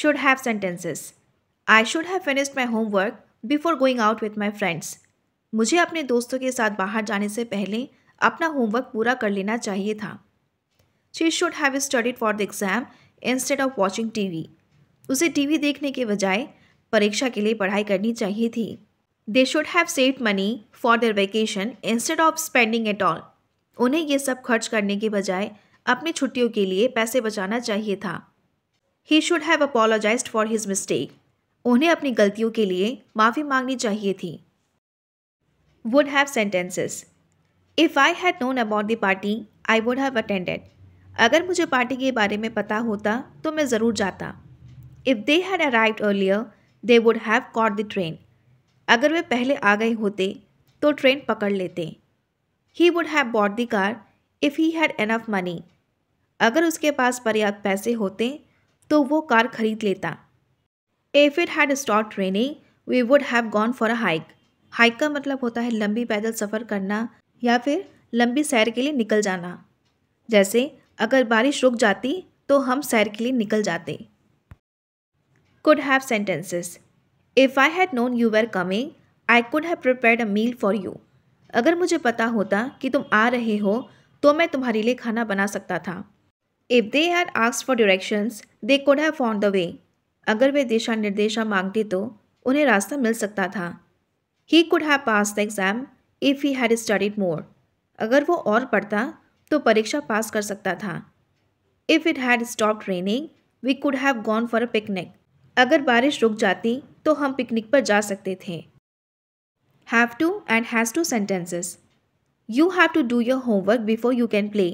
should have sentences. I should have finished my homework before going out with my friends. मुझे अपने दोस्तों के साथ बाहर जाने से पहले अपना होमवर्क पूरा कर लेना चाहिए था she should have studied for the exam instead of watching TV उसे टीवी देखने के बजाय परीक्षा के लिए पढ़ाई करनी चाहिए थी they should have save money for their vacation instead of spending at all उन्हें ये सब खर्च करने के बजाय अपनी छुट्टियों के लिए पैसे बचाना चाहिए था he should have apologise for his mistake उन्हें अपनी गलतियों के लिए माफ़ी मांगनी चाहिए थी would have sentences if I had known about the party I would have attended अगर मुझे पार्टी के बारे में पता होता तो मैं ज़रूर जाता if they had arrive earlier they would have caught the train अगर वे पहले आ गए होते तो ट्रेन पकड़ लेते he would have bought the car if he had enough money अगर उसके पास पर्याप्त पैसे होते तो वो कार खरीद लेता if it had stop raining we would have gone for a hike hike का मतलब होता है लंबी पैदल सफ़र करना या फिर लंबी सैर के लिए निकल जाना जैसे अगर बारिश रुक जाती तो हम सैर के लिए निकल जाते could have sentences if I had known you were coming I could have prepare a meal for you अगर मुझे पता होता कि तुम आ रहे हो तो मैं तुम्हारे लिए खाना बना सकता था if they had ask for directions they could have found the way अगर वे दिशा निर्देशा मांगते तो उन्हें रास्ता मिल सकता था he could have pass the exam if he had studied more अगर वो और पढ़ता तो परीक्षा पास कर सकता था if it had stop raining we could have gone for a picnic अगर बारिश रुक जाती तो हम पिकनिक पर जा सकते थे have to and has to sentences you have to do your homework before you can play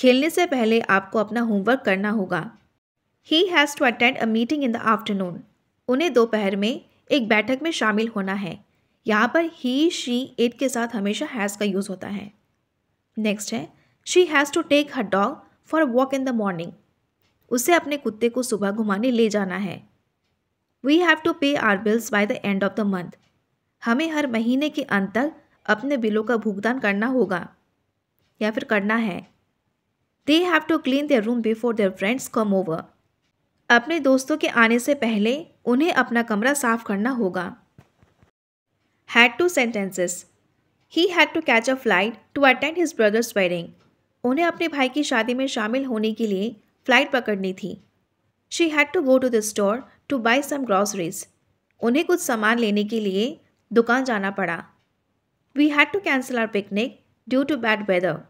खेलने से पहले आपको अपना होमवर्क करना होगा he has to attend a meeting in the afternoon उन्हें दोपहर में एक बैठक में शामिल होना है यहाँ पर ही शी एट के साथ हमेशा हैज़ का यूज़ होता है नेक्स्ट है she has to take her dog for walk in the morning उसे अपने कुत्ते को सुबह घुमाने ले जाना है we have to pay our bills by the end of the month हमें हर महीने के अंत तक अपने बिलों का भुगतान करना होगा या फिर करना है they have to clean their room before their friends come over अपने दोस्तों के आने से पहले उन्हें अपना कमरा साफ करना होगा had to sentences he had to catch a flight to attend his brother's wedding उन्हें अपने भाई की शादी में शामिल होने के लिए फ्लाइट पकड़नी थी she had to go to the store to buy some groceries उन्हें कुछ सामान लेने के लिए दुकान जाना पड़ा we had to cancel our picnic due to bad weather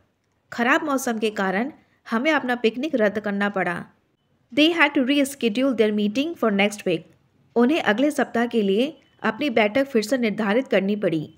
खराब मौसम के कारण हमें अपना पिकनिक रद्द करना पड़ा they had to reschedule their meeting for next week उन्हें अगले सप्ताह के लिए अपनी बैठक फिर से निर्धारित करनी पड़ी